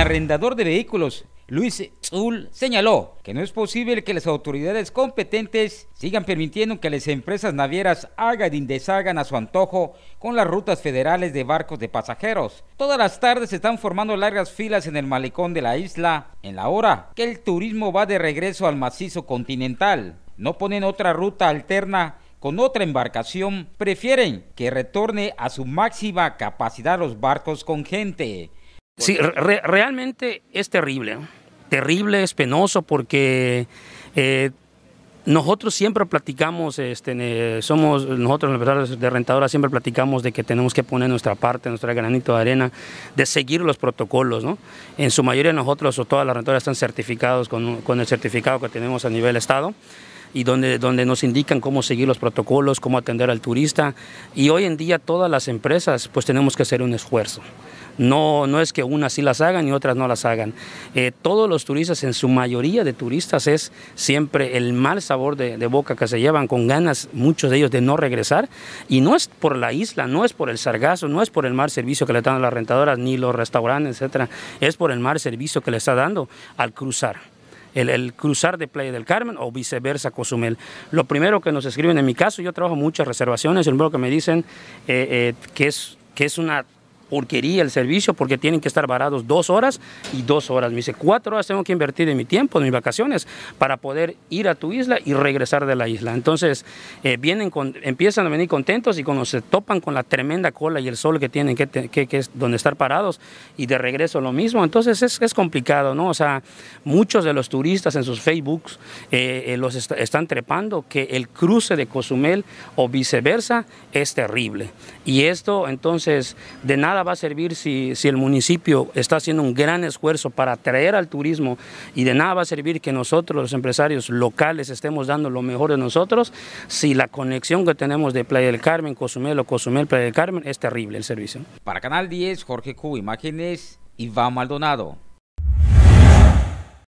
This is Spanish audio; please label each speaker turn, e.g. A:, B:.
A: arrendador de vehículos, Luis Zul, señaló que no es posible que las autoridades competentes sigan permitiendo que las empresas navieras hagan y deshagan a su antojo con las rutas federales de barcos de pasajeros. Todas las tardes se están formando largas filas en el malecón de la isla, en la hora que el turismo va de regreso al macizo continental. No ponen otra ruta alterna con otra embarcación, prefieren que retorne a su máxima capacidad los barcos con gente. Sí, realmente es terrible, ¿eh?
B: terrible, es penoso porque eh, nosotros siempre platicamos, este, somos nosotros los empresarios de rentadora siempre platicamos de que tenemos que poner nuestra parte, nuestro granito de arena, de seguir los protocolos, En su mayoría nosotros o todas las rentadoras están certificados con, con el certificado que tenemos a nivel estado y donde, donde nos indican cómo seguir los protocolos, cómo atender al turista y hoy en día todas las empresas pues tenemos que hacer un esfuerzo. No, no es que unas sí las hagan y otras no las hagan. Eh, todos los turistas, en su mayoría de turistas, es siempre el mal sabor de, boca que se llevan, con ganas muchos de ellos de no regresar. Y no es por la isla, no es por el sargazo, no es por el mal servicio que le dan las rentadoras, ni los restaurantes, etcétera. Es por el mal servicio que le está dando al cruzar. El, cruzar de Playa del Carmen o viceversa Cozumel. Lo primero que nos escriben, en mi caso, yo trabajo muchas reservaciones, el primero que me dicen eh, eh, que, es, que es una porquería el servicio porque tienen que estar varados dos horas y dos horas. Me dice, cuatro horas tengo que invertir en mi tiempo, en mis vacaciones, para poder ir a tu isla y regresar de la isla. Entonces, eh, vienen empiezan a venir contentos y cuando se topan con la tremenda cola y el sol que tienen, que, donde estar parados, y de regreso lo mismo. Entonces, es, complicado, ¿no? O sea, muchos de los turistas en sus Facebooks eh, eh, los están trepando que el cruce de Cozumel o viceversa es terrible. Y esto, entonces, de nada va a servir si, si, el municipio está haciendo un gran esfuerzo para atraer al turismo y de nada va a servir que nosotros, los empresarios locales, estemos dando lo mejor de nosotros si la conexión que tenemos de Playa del Carmen, Cozumel o Cozumel, Playa del Carmen es terrible el
A: servicio. Para Canal 10, Jorge Q, imágenes Iván Maldonado.